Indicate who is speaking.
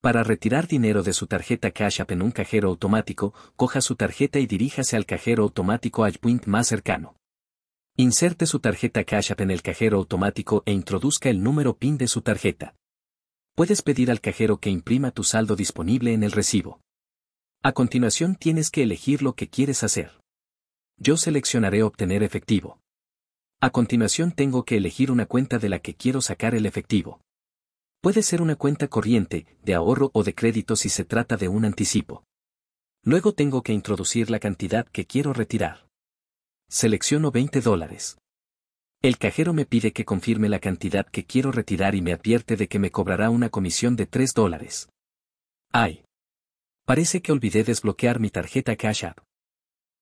Speaker 1: Para retirar dinero de su tarjeta Cash App en un cajero automático, coja su tarjeta y diríjase al cajero automático Allpoint más cercano. Inserte su tarjeta Cash App en el cajero automático e introduzca el número PIN de su tarjeta. Puedes pedir al cajero que imprima tu saldo disponible en el recibo. A continuación tienes que elegir lo que quieres hacer. Yo seleccionaré obtener efectivo. A continuación tengo que elegir una cuenta de la que quiero sacar el efectivo. Puede ser una cuenta corriente, de ahorro o de crédito si se trata de un anticipo. Luego tengo que introducir la cantidad que quiero retirar. Selecciono 20 dólares. El cajero me pide que confirme la cantidad que quiero retirar y me advierte de que me cobrará una comisión de 3 dólares. ¡Ay! Parece que olvidé desbloquear mi tarjeta Cash App.